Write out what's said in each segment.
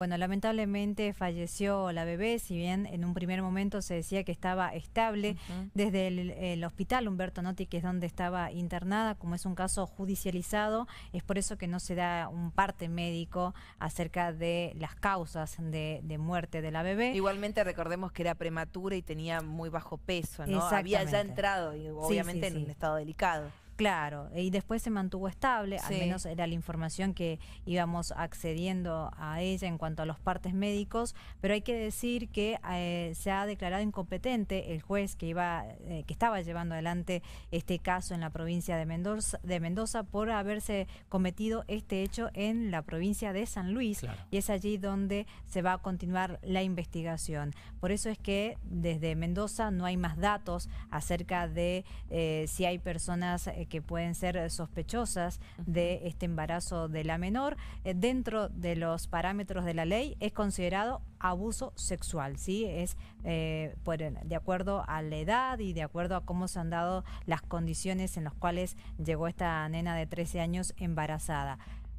Bueno, lamentablemente falleció la bebé, si bien en un primer momento se decía que estaba estable, desde el, hospital Humberto Noti, que es donde estaba internada, como es un caso judicializado, es por eso que no se da un parte médico acerca de las causas de, muerte de la bebé. Igualmente recordemos que era prematura y tenía muy bajo peso, ¿no? Había ya entrado, y obviamente en un estado delicado. Claro, y después se mantuvo estable, al menos era la información que íbamos accediendo a ella en cuanto a los partes médicos, pero hay que decir que eh, se ha declarado incompetente el juez que iba, eh, que estaba llevando adelante este caso en la provincia de Mendoza, de Mendoza por haberse cometido este hecho en la provincia de San Luis, y es allí donde se va a continuar la investigación. Por eso es que desde Mendoza no hay más datos acerca de eh, si hay personas que pueden ser eh, sospechosas de este embarazo de la menor, eh, dentro de los parámetros de la ley es considerado abuso sexual, ¿sí? Es eh, de acuerdo a la edad y de acuerdo a cómo se han dado las condiciones en las cuales llegó esta nena de 13 años embarazada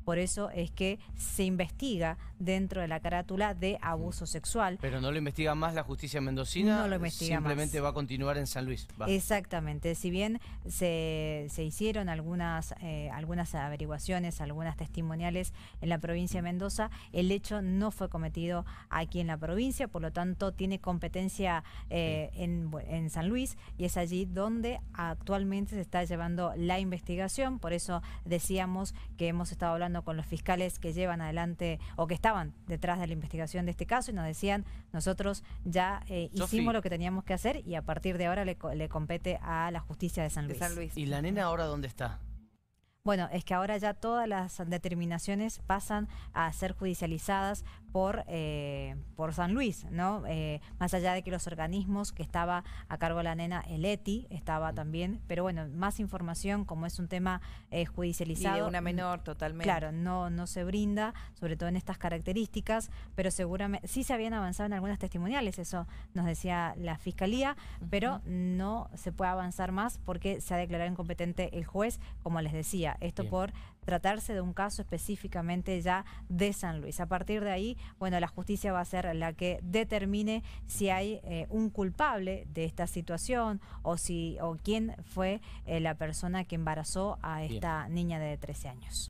por eso es que se investiga dentro de la carátula de abuso mm. sexual. Pero no lo investiga más la justicia mendocina, no lo investiga simplemente va a continuar en San Luis. Exactamente, si bien se, hicieron algunas, eh, algunas averiguaciones, algunas testimoniales en la provincia de Mendoza, el hecho no fue cometido aquí en la provincia, por lo tanto tiene competencia eh, en, en San Luis y es allí donde actualmente se está llevando la investigación, por eso decíamos que hemos estado hablando con los fiscales que llevan adelante o que estaban detrás de la investigación de este caso y nos decían, nosotros ya eh, hicimos lo que teníamos que hacer y a partir de ahora le, compete a la justicia de San Luis. ¿Y la nena ahora dónde está? Bueno, es que ahora ya todas las determinaciones pasan a ser judicializadas por, eh, por San Luis, ¿no? Eh, más allá de que los organismos que estaba a cargo de la nena, el ETI, estaba también, pero bueno, más información, como es un tema judicializado. Eh, y de una mm, menor, totalmente. Claro, no, no se brinda, sobre todo en estas características, pero seguramente sí se habían avanzado en algunas testimoniales, eso nos decía la fiscalía, pero no se puede avanzar más porque se ha declarado incompetente el juez, como les decía, esto por tratarse de un caso específicamente ya de San Luis. A partir de ahí, bueno, la justicia va a ser la que determine si hay eh, un culpable de esta situación o si o quién fue eh, la persona que embarazó a esta niña de 13 años.